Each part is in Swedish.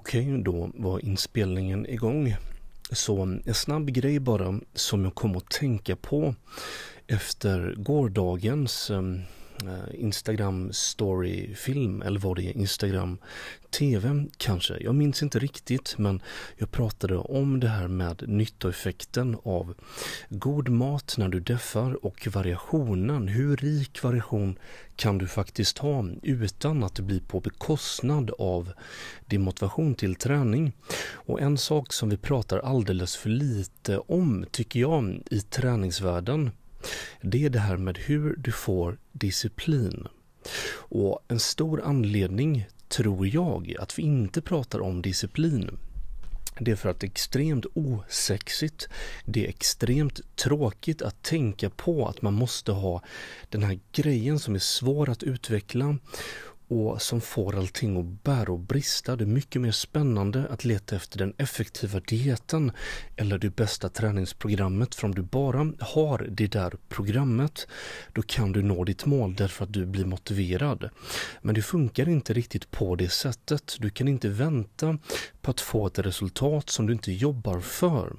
Okej, då var inspelningen igång. Så en snabb grej bara som jag kom att tänka på efter gårdagens ehm, Eh, Instagram story-film eller var det Instagram TV kanske? Jag minns inte riktigt men jag pratade om det här med nyttoeffekten av god mat när du deffar och variationen. Hur rik variation kan du faktiskt ha utan att det blir på bekostnad av din motivation till träning. Och en sak som vi pratar alldeles för lite om tycker jag i träningsvärlden det är det här med hur du får disciplin. Och en stor anledning, tror jag, att vi inte pratar om disciplin det är för att det är extremt osexigt. Det är extremt tråkigt att tänka på att man måste ha den här grejen som är svår att utveckla och som får allting att bära och brista. Det är mycket mer spännande att leta efter den effektiva dieten eller det bästa träningsprogrammet. För om du bara har det där programmet, då kan du nå ditt mål därför att du blir motiverad. Men det funkar inte riktigt på det sättet. Du kan inte vänta på att få ett resultat som du inte jobbar för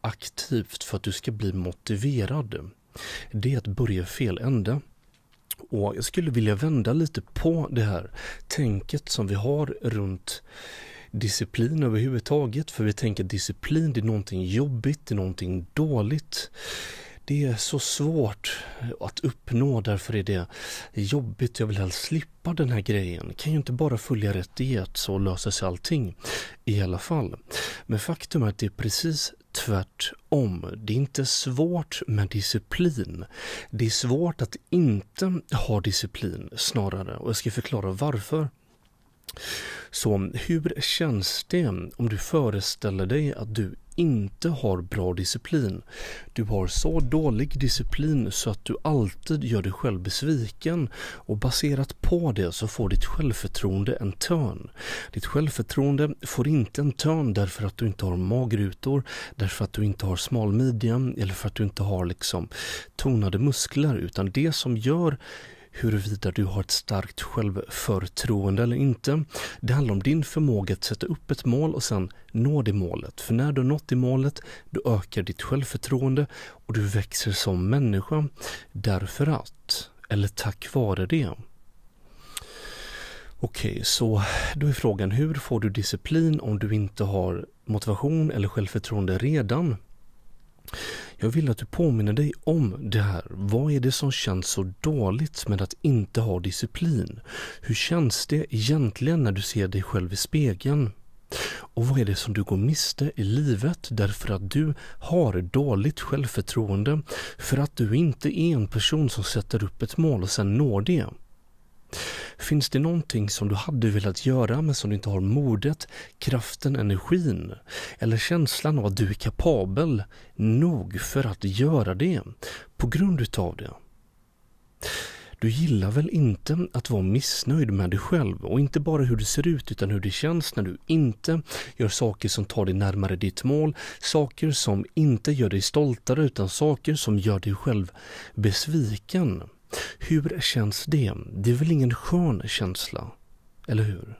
aktivt för att du ska bli motiverad. Det är att börja fel ände. Och jag skulle vilja vända lite på det här tänket som vi har runt disciplin överhuvudtaget. För vi tänker disciplin, det är någonting jobbigt, det är någonting dåligt. Det är så svårt att uppnå, därför är det jobbigt. Jag vill helst slippa den här grejen. Kan ju inte bara följa rätt diet så löser sig allting i alla fall. Men faktum är att det är precis tvärtom. Det är inte svårt med disciplin. Det är svårt att inte ha disciplin snarare och jag ska förklara varför. Så hur känns det om du föreställer dig att du inte har bra disciplin? Du har så dålig disciplin så att du alltid gör dig själv besviken och baserat på det så får ditt självförtroende en törn. Ditt självförtroende får inte en törn därför att du inte har magrutor, därför att du inte har smal midja eller för att du inte har liksom tonade muskler utan det som gör huruvida du har ett starkt självförtroende eller inte. Det handlar om din förmåga att sätta upp ett mål och sen nå det målet. För när du har nått det målet, då ökar ditt självförtroende och du växer som människa. Därför att, eller tack vare det. Okej, så då är frågan hur får du disciplin om du inte har motivation eller självförtroende redan? Jag vill att du påminner dig om det här. Vad är det som känns så dåligt med att inte ha disciplin? Hur känns det egentligen när du ser dig själv i spegeln? Och vad är det som du går miste i livet därför att du har dåligt självförtroende? För att du inte är en person som sätter upp ett mål och sen når det. Finns det någonting som du hade velat göra men som du inte har modet, kraften, energin eller känslan av att du är kapabel nog för att göra det på grund utav det? Du gillar väl inte att vara missnöjd med dig själv och inte bara hur du ser ut utan hur det känns när du inte gör saker som tar dig närmare ditt mål, saker som inte gör dig stoltare utan saker som gör dig själv besviken. Hur känns det? Det är väl ingen skön känsla? Eller hur?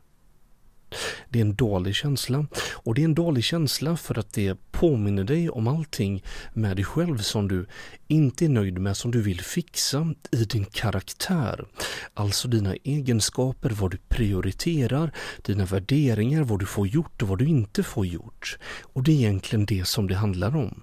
Det är en dålig känsla och det är en dålig känsla för att det påminner dig om allting med dig själv som du inte är nöjd med, som du vill fixa i din karaktär. Alltså dina egenskaper, vad du prioriterar, dina värderingar, vad du får gjort och vad du inte får gjort. Och det är egentligen det som det handlar om.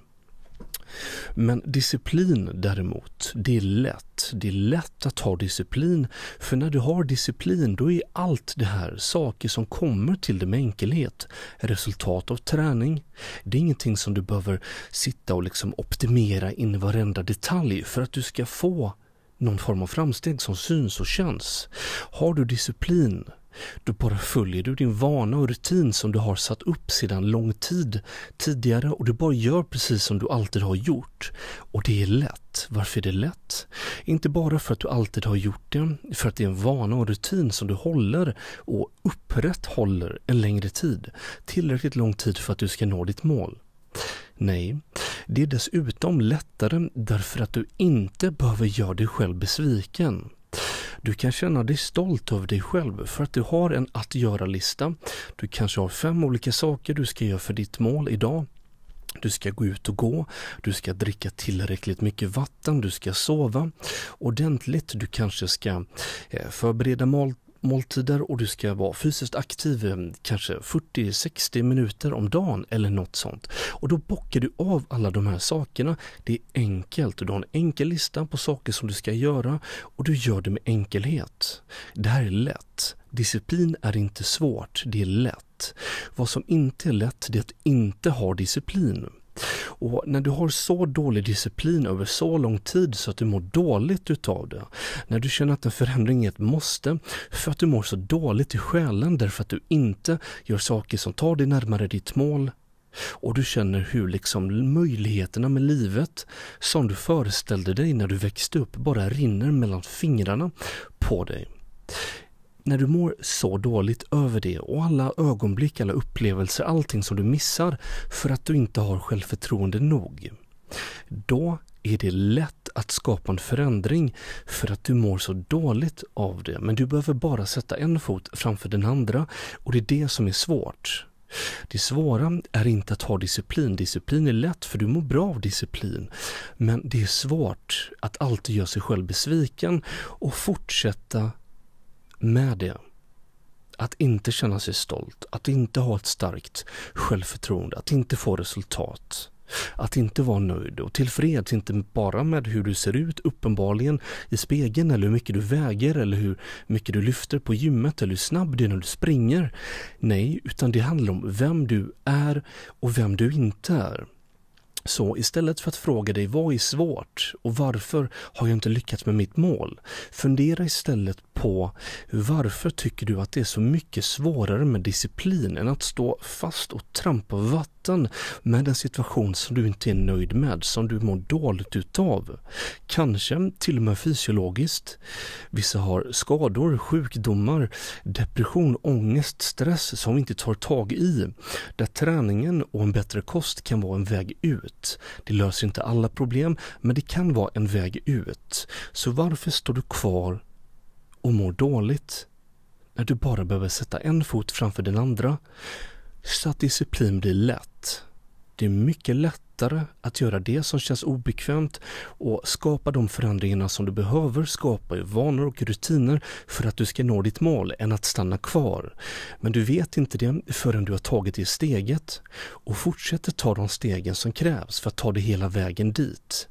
Men disciplin däremot, det är lätt det är lätt att ha disciplin. För när du har disciplin, då är allt det här saker som kommer till dig med enkelhet. Resultat av träning. Det är ingenting som du behöver sitta och liksom optimera in i varenda detalj för att du ska få någon form av framsteg som syns och känns. Har du disciplin då bara följer du din vana och rutin som du har satt upp sedan lång tid tidigare och du bara gör precis som du alltid har gjort. Och det är lätt. Varför är det lätt? Inte bara för att du alltid har gjort det, för att det är en vana och rutin som du håller och upprätthåller en längre tid. Tillräckligt lång tid för att du ska nå ditt mål. Nej, det är dessutom lättare därför att du inte behöver göra dig själv besviken. Du kan känna dig stolt över dig själv för att du har en att göra-lista. Du kanske har fem olika saker du ska göra för ditt mål idag. Du ska gå ut och gå, du ska dricka tillräckligt mycket vatten, du ska sova ordentligt, du kanske ska eh, förbereda måltider och du ska vara fysiskt aktiv eh, kanske 40-60 minuter om dagen eller något sånt. Och då bockar du av alla de här sakerna. Det är enkelt och du har en enkel lista på saker som du ska göra och du gör det med enkelhet. Det här är lätt. Disciplin är inte svårt, det är lätt. Vad som inte är lätt, det är att inte ha disciplin. Och när du har så dålig disciplin över så lång tid så att du mår dåligt utav det, när du känner att en förändring är ett måste för att du mår så dåligt i själen därför att du inte gör saker som tar dig närmare ditt mål och du känner hur liksom möjligheterna med livet som du föreställde dig när du växte upp bara rinner mellan fingrarna på dig när du mår så dåligt över det och alla ögonblick, alla upplevelser, allting som du missar för att du inte har självförtroende nog. Då är det lätt att skapa en förändring för att du mår så dåligt av det. Men du behöver bara sätta en fot framför den andra och det är det som är svårt. Det svåra är inte att ha disciplin. Disciplin är lätt för du mår bra av disciplin. Men det är svårt att alltid göra sig själv besviken och fortsätta med det. Att inte känna sig stolt, att inte ha ett starkt självförtroende, att inte få resultat. Att inte vara nöjd och tillfreds, inte bara med hur du ser ut uppenbarligen i spegeln eller hur mycket du väger eller hur mycket du lyfter på gymmet eller hur snabb du är när du springer. Nej, utan det handlar om vem du är och vem du inte är. Så istället för att fråga dig vad är svårt och varför har jag inte lyckats med mitt mål? Fundera istället på varför tycker du att det är så mycket svårare med disciplin än att stå fast och trampa vatten möten med en situation som du inte är nöjd med, som du mår dåligt utav. Kanske till och med fysiologiskt. Vissa har skador, sjukdomar, depression, ångest, stress som vi inte tar tag i. Där träningen och en bättre kost kan vara en väg ut. Det löser inte alla problem, men det kan vara en väg ut. Så varför står du kvar och mår dåligt? När du bara behöver sätta en fot framför den andra så att disciplin blir lätt. Det är mycket lättare att göra det som känns obekvämt och skapa de förändringarna som du behöver skapa i vanor och rutiner för att du ska nå ditt mål än att stanna kvar. Men du vet inte det förrän du har tagit det steget och fortsätter ta de stegen som krävs för att ta dig hela vägen dit.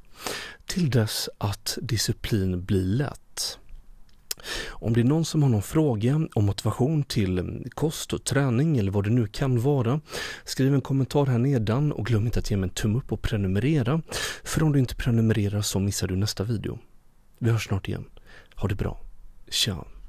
Till dess att disciplin blir lätt. Om det är någon som har någon fråga om motivation till kost och träning eller vad det nu kan vara, skriv en kommentar här nedan och glöm inte att ge mig en tumme upp och prenumerera. För om du inte prenumererar så missar du nästa video. Vi hörs snart igen. Ha det bra. Tja!